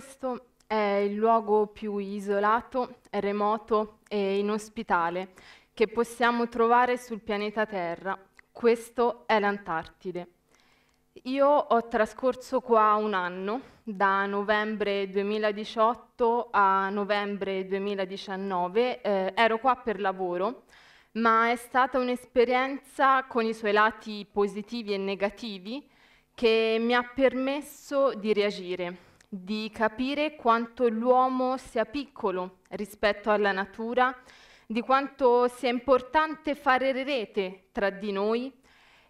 questo è il luogo più isolato, remoto e inospitale che possiamo trovare sul pianeta Terra. Questo è l'Antartide. Io ho trascorso qua un anno, da novembre 2018 a novembre 2019, eh, ero qua per lavoro, ma è stata un'esperienza con i suoi lati positivi e negativi che mi ha permesso di reagire, di capire quanto l'uomo sia piccolo rispetto alla natura, di quanto sia importante fare rete tra di noi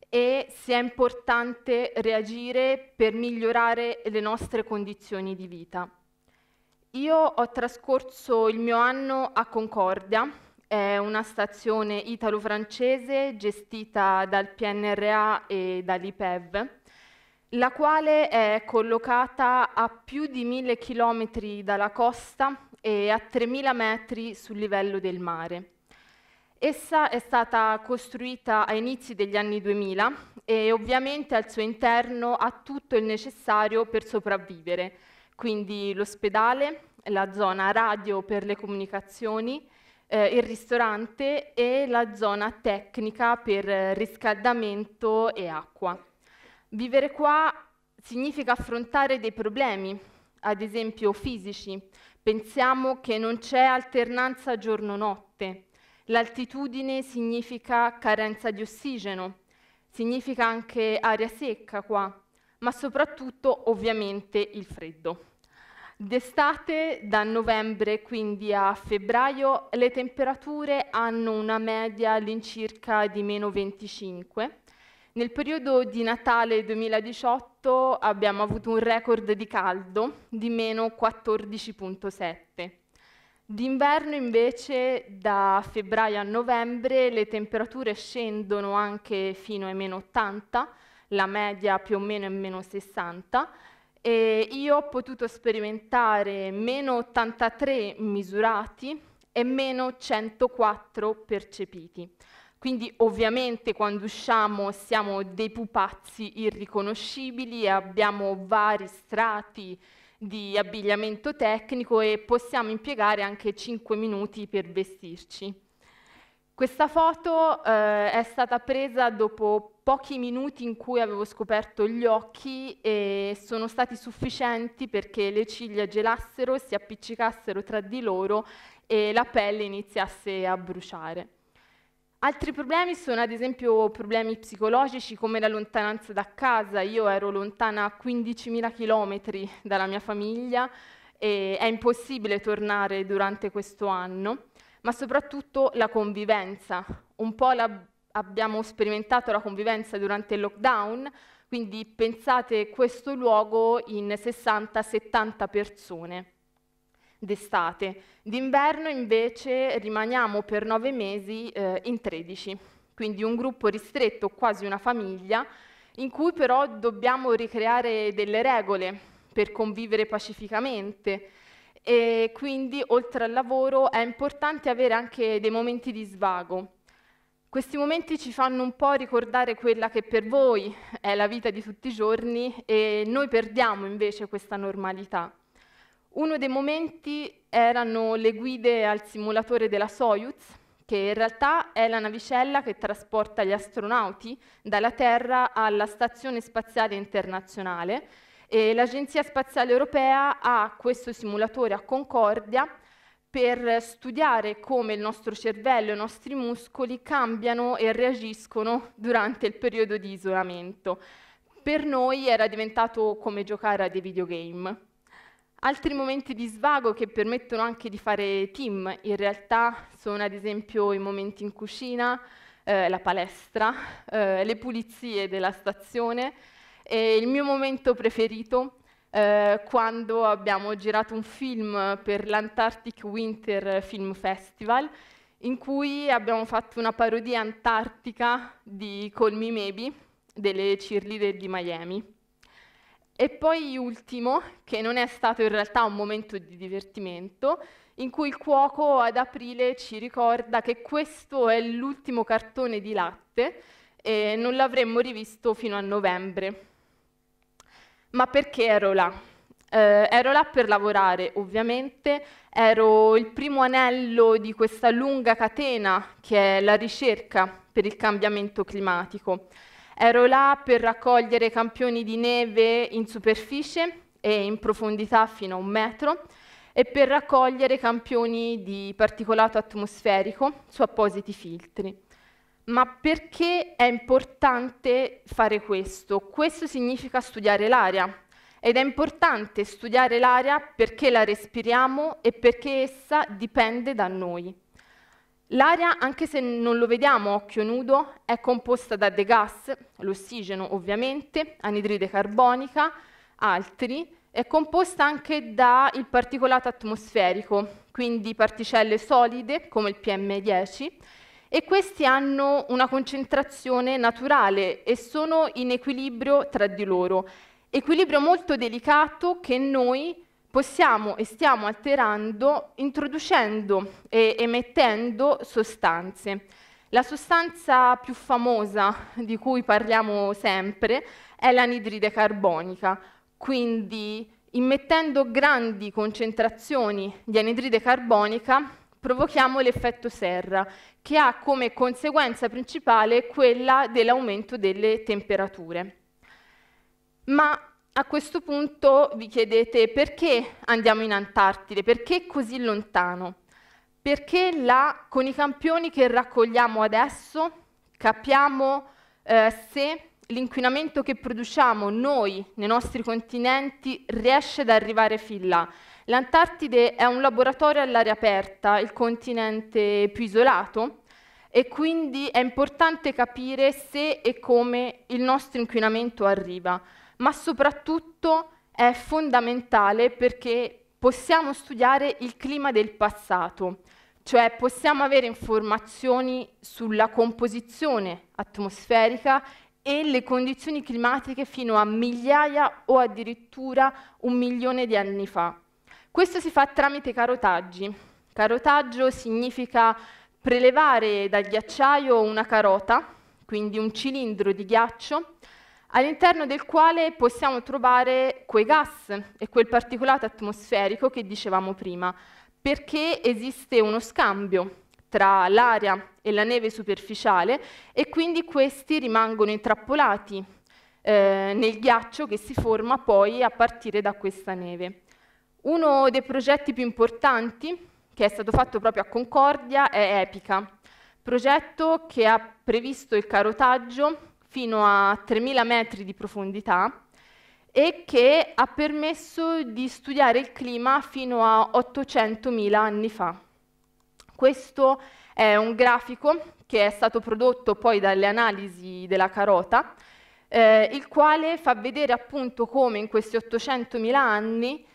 e sia importante reagire per migliorare le nostre condizioni di vita. Io ho trascorso il mio anno a Concordia, è una stazione italo-francese gestita dal PNRA e dall'IPEV la quale è collocata a più di 1000 km dalla costa e a 3000 metri sul livello del mare. Essa è stata costruita a inizi degli anni 2000 e ovviamente al suo interno ha tutto il necessario per sopravvivere, quindi l'ospedale, la zona radio per le comunicazioni, eh, il ristorante e la zona tecnica per riscaldamento e acqua. Vivere qua significa affrontare dei problemi, ad esempio fisici. Pensiamo che non c'è alternanza giorno-notte. L'altitudine significa carenza di ossigeno, significa anche aria secca qua, ma soprattutto ovviamente il freddo. D'estate, da novembre quindi a febbraio, le temperature hanno una media all'incirca di meno 25 nel periodo di Natale 2018 abbiamo avuto un record di caldo di meno 14.7. D'inverno invece da febbraio a novembre le temperature scendono anche fino ai meno 80, la media più o meno è meno 60 e io ho potuto sperimentare meno 83 misurati e meno 104 percepiti. Quindi ovviamente quando usciamo siamo dei pupazzi irriconoscibili, abbiamo vari strati di abbigliamento tecnico e possiamo impiegare anche 5 minuti per vestirci. Questa foto eh, è stata presa dopo pochi minuti in cui avevo scoperto gli occhi e sono stati sufficienti perché le ciglia gelassero, si appiccicassero tra di loro e la pelle iniziasse a bruciare. Altri problemi sono ad esempio problemi psicologici come la lontananza da casa. Io ero lontana 15.000 km dalla mia famiglia e è impossibile tornare durante questo anno, ma soprattutto la convivenza. Un po' la, abbiamo sperimentato la convivenza durante il lockdown, quindi pensate questo luogo in 60-70 persone d'estate. D'inverno invece rimaniamo per nove mesi eh, in 13, quindi un gruppo ristretto, quasi una famiglia, in cui però dobbiamo ricreare delle regole per convivere pacificamente. E quindi oltre al lavoro è importante avere anche dei momenti di svago. Questi momenti ci fanno un po' ricordare quella che per voi è la vita di tutti i giorni e noi perdiamo invece questa normalità. Uno dei momenti erano le guide al simulatore della Soyuz, che in realtà è la navicella che trasporta gli astronauti dalla Terra alla Stazione Spaziale Internazionale e l'Agenzia Spaziale Europea ha questo simulatore a Concordia per studiare come il nostro cervello e i nostri muscoli cambiano e reagiscono durante il periodo di isolamento. Per noi era diventato come giocare a dei videogame. Altri momenti di svago che permettono anche di fare team, in realtà sono ad esempio i momenti in cucina, eh, la palestra, eh, le pulizie della stazione e il mio momento preferito eh, quando abbiamo girato un film per l'Antarctic Winter Film Festival in cui abbiamo fatto una parodia antartica di Call Me Maybe delle cheerleader di Miami. E poi ultimo, che non è stato in realtà un momento di divertimento, in cui il cuoco ad aprile ci ricorda che questo è l'ultimo cartone di latte e non l'avremmo rivisto fino a novembre. Ma perché ero là? Eh, ero là per lavorare, ovviamente, ero il primo anello di questa lunga catena che è la ricerca per il cambiamento climatico. Ero là per raccogliere campioni di neve in superficie e in profondità fino a un metro e per raccogliere campioni di particolato atmosferico su appositi filtri. Ma perché è importante fare questo? Questo significa studiare l'aria ed è importante studiare l'aria perché la respiriamo e perché essa dipende da noi. L'aria, anche se non lo vediamo a occhio nudo, è composta da dei gas, l'ossigeno ovviamente, anidride carbonica, altri, è composta anche dal particolato atmosferico, quindi particelle solide come il PM10, e questi hanno una concentrazione naturale e sono in equilibrio tra di loro. Equilibrio molto delicato che noi possiamo e stiamo alterando introducendo e emettendo sostanze. La sostanza più famosa di cui parliamo sempre è l'anidride carbonica, quindi immettendo grandi concentrazioni di anidride carbonica provochiamo l'effetto serra, che ha come conseguenza principale quella dell'aumento delle temperature. Ma a questo punto vi chiedete perché andiamo in Antartide, perché così lontano? Perché là, con i campioni che raccogliamo adesso, capiamo eh, se l'inquinamento che produciamo noi nei nostri continenti riesce ad arrivare fin là. L'Antartide è un laboratorio all'aria aperta, il continente più isolato, e quindi è importante capire se e come il nostro inquinamento arriva ma soprattutto è fondamentale perché possiamo studiare il clima del passato, cioè possiamo avere informazioni sulla composizione atmosferica e le condizioni climatiche fino a migliaia o addirittura un milione di anni fa. Questo si fa tramite carotaggi. Carotaggio significa prelevare dal ghiacciaio una carota, quindi un cilindro di ghiaccio, all'interno del quale possiamo trovare quei gas e quel particolato atmosferico che dicevamo prima, perché esiste uno scambio tra l'aria e la neve superficiale e quindi questi rimangono intrappolati eh, nel ghiaccio che si forma poi a partire da questa neve. Uno dei progetti più importanti che è stato fatto proprio a Concordia è EPICA, progetto che ha previsto il carotaggio fino a 3.000 metri di profondità e che ha permesso di studiare il clima fino a 800.000 anni fa. Questo è un grafico che è stato prodotto poi dalle analisi della carota, eh, il quale fa vedere appunto come in questi 800.000 anni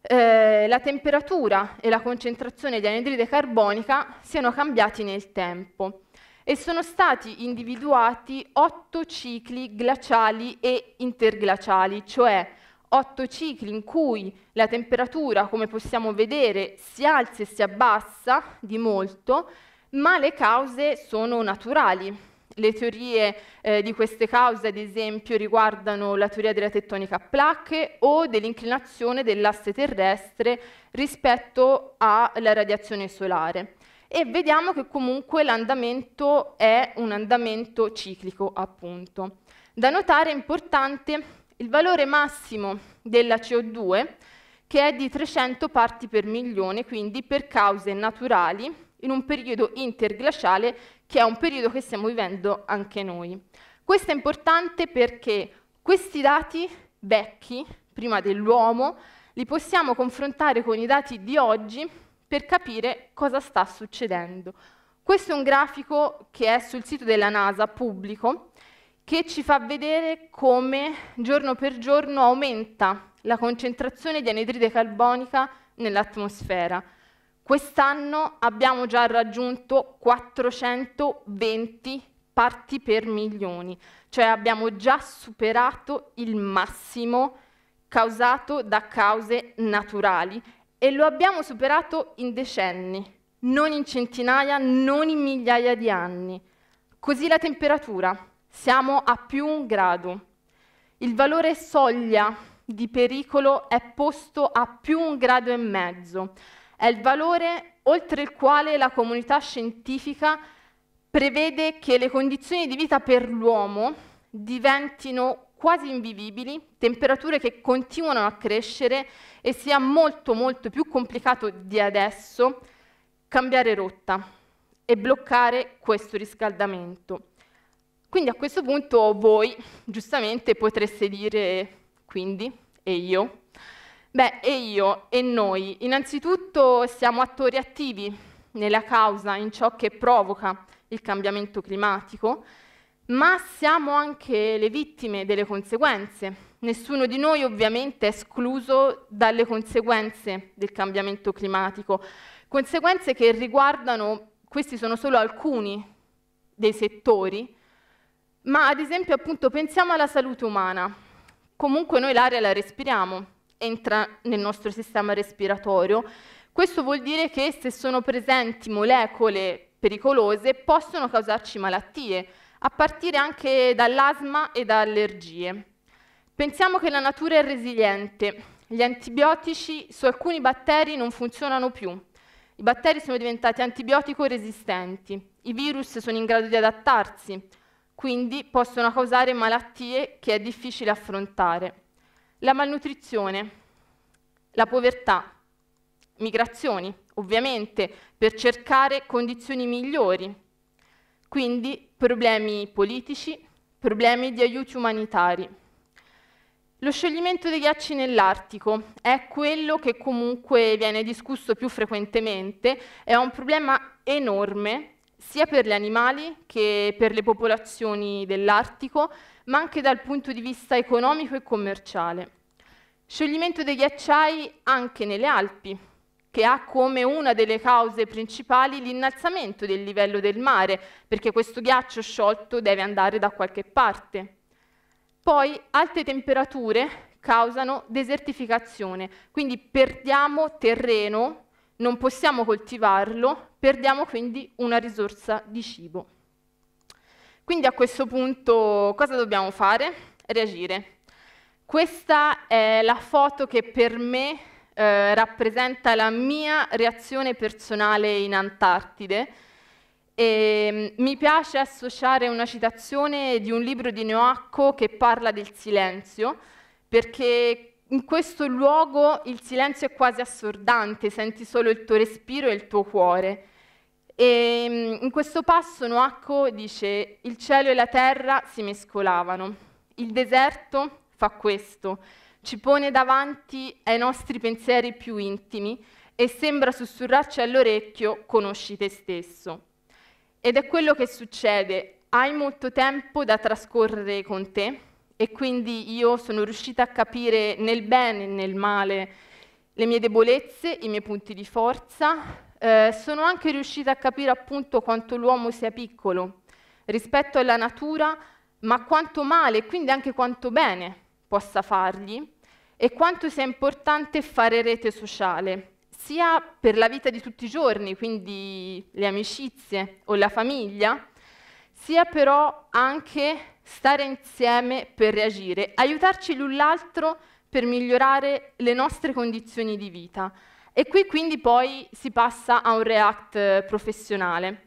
eh, la temperatura e la concentrazione di anidride carbonica siano cambiati nel tempo e sono stati individuati otto cicli glaciali e interglaciali, cioè otto cicli in cui la temperatura, come possiamo vedere, si alza e si abbassa di molto, ma le cause sono naturali. Le teorie eh, di queste cause, ad esempio, riguardano la teoria della tettonica a placche o dell'inclinazione dell'asse terrestre rispetto alla radiazione solare e vediamo che comunque l'andamento è un andamento ciclico appunto. Da notare è importante il valore massimo della CO2 che è di 300 parti per milione, quindi per cause naturali, in un periodo interglaciale che è un periodo che stiamo vivendo anche noi. Questo è importante perché questi dati vecchi, prima dell'uomo, li possiamo confrontare con i dati di oggi per capire cosa sta succedendo. Questo è un grafico che è sul sito della NASA pubblico che ci fa vedere come giorno per giorno aumenta la concentrazione di anidride carbonica nell'atmosfera. Quest'anno abbiamo già raggiunto 420 parti per milioni, cioè abbiamo già superato il massimo causato da cause naturali e lo abbiamo superato in decenni, non in centinaia, non in migliaia di anni. Così la temperatura, siamo a più un grado. Il valore soglia di pericolo è posto a più un grado e mezzo. È il valore oltre il quale la comunità scientifica prevede che le condizioni di vita per l'uomo diventino quasi invivibili, temperature che continuano a crescere e sia molto molto più complicato di adesso cambiare rotta e bloccare questo riscaldamento. Quindi a questo punto voi giustamente potreste dire quindi e io? Beh, e io e noi innanzitutto siamo attori attivi nella causa, in ciò che provoca il cambiamento climatico, ma siamo anche le vittime delle conseguenze. Nessuno di noi ovviamente è escluso dalle conseguenze del cambiamento climatico, conseguenze che riguardano, questi sono solo alcuni dei settori, ma ad esempio appunto pensiamo alla salute umana. Comunque noi l'aria la respiriamo, entra nel nostro sistema respiratorio. Questo vuol dire che se sono presenti molecole pericolose possono causarci malattie, a partire anche dall'asma e da allergie. Pensiamo che la natura è resiliente. Gli antibiotici su alcuni batteri non funzionano più. I batteri sono diventati antibiotico resistenti. I virus sono in grado di adattarsi, quindi possono causare malattie che è difficile affrontare. La malnutrizione, la povertà, migrazioni, ovviamente, per cercare condizioni migliori, quindi problemi politici, problemi di aiuti umanitari. Lo scioglimento dei ghiacci nell'Artico è quello che comunque viene discusso più frequentemente, è un problema enorme sia per gli animali che per le popolazioni dell'Artico, ma anche dal punto di vista economico e commerciale. Scioglimento dei ghiacciai anche nelle Alpi, che ha come una delle cause principali l'innalzamento del livello del mare, perché questo ghiaccio sciolto deve andare da qualche parte. Poi alte temperature causano desertificazione, quindi perdiamo terreno, non possiamo coltivarlo, perdiamo quindi una risorsa di cibo. Quindi a questo punto cosa dobbiamo fare? Reagire. Questa è la foto che per me eh, rappresenta la mia reazione personale in Antartide. E, ehm, mi piace associare una citazione di un libro di Neoacco che parla del silenzio, perché in questo luogo il silenzio è quasi assordante, senti solo il tuo respiro e il tuo cuore. E ehm, in questo passo Noacco dice il cielo e la terra si mescolavano, il deserto fa questo, ci pone davanti ai nostri pensieri più intimi e sembra sussurrarci all'orecchio conosci te stesso. Ed è quello che succede, hai molto tempo da trascorrere con te e quindi io sono riuscita a capire nel bene e nel male le mie debolezze, i miei punti di forza, eh, sono anche riuscita a capire appunto quanto l'uomo sia piccolo rispetto alla natura, ma quanto male e quindi anche quanto bene possa fargli e quanto sia importante fare rete sociale, sia per la vita di tutti i giorni, quindi le amicizie o la famiglia, sia però anche stare insieme per reagire, aiutarci l'un l'altro per migliorare le nostre condizioni di vita. E qui quindi poi si passa a un React professionale,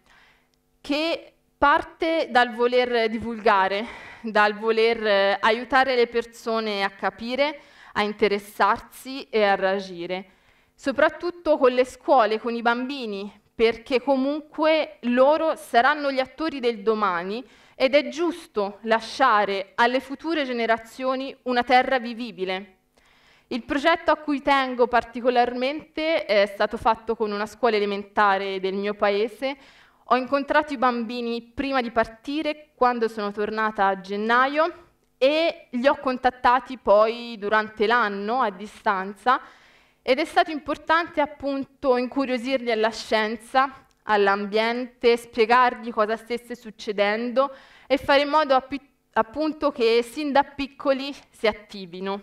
che parte dal voler divulgare, dal voler eh, aiutare le persone a capire, a interessarsi e a reagire, soprattutto con le scuole, con i bambini, perché comunque loro saranno gli attori del domani ed è giusto lasciare alle future generazioni una terra vivibile. Il progetto a cui tengo particolarmente è stato fatto con una scuola elementare del mio paese. Ho incontrato i bambini prima di partire, quando sono tornata a gennaio, e li ho contattati poi durante l'anno a distanza ed è stato importante appunto incuriosirli alla scienza, all'ambiente, spiegargli cosa stesse succedendo e fare in modo appunto che sin da piccoli si attivino.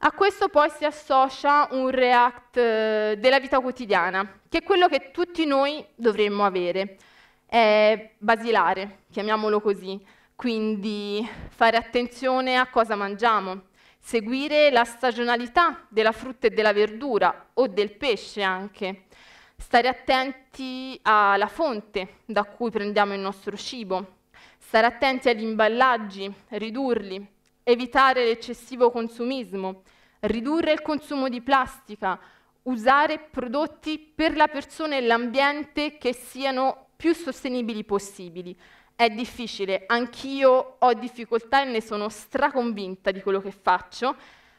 A questo poi si associa un react eh, della vita quotidiana, che è quello che tutti noi dovremmo avere. È basilare, chiamiamolo così, quindi fare attenzione a cosa mangiamo, seguire la stagionalità della frutta e della verdura o del pesce anche, stare attenti alla fonte da cui prendiamo il nostro cibo, stare attenti agli imballaggi, ridurli, evitare l'eccessivo consumismo, ridurre il consumo di plastica, usare prodotti per la persona e l'ambiente che siano più sostenibili possibili, è difficile, anch'io ho difficoltà e ne sono straconvinta di quello che faccio,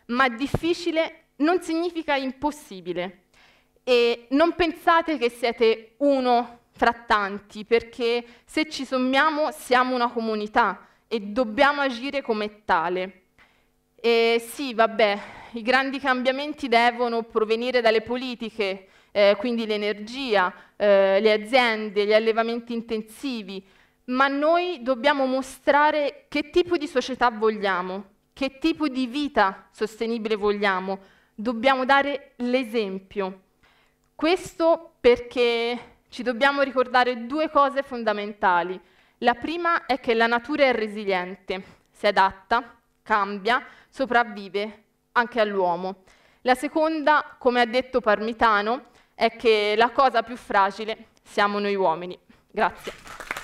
ma difficile non significa impossibile. E non pensate che siete uno fra tanti, perché se ci sommiamo siamo una comunità e dobbiamo agire come tale. E sì, vabbè, i grandi cambiamenti devono provenire dalle politiche, eh, quindi l'energia, eh, le aziende, gli allevamenti intensivi, ma noi dobbiamo mostrare che tipo di società vogliamo, che tipo di vita sostenibile vogliamo, dobbiamo dare l'esempio. Questo perché ci dobbiamo ricordare due cose fondamentali. La prima è che la natura è resiliente, si adatta, cambia, sopravvive anche all'uomo. La seconda, come ha detto Parmitano, è che la cosa più fragile siamo noi uomini. Grazie.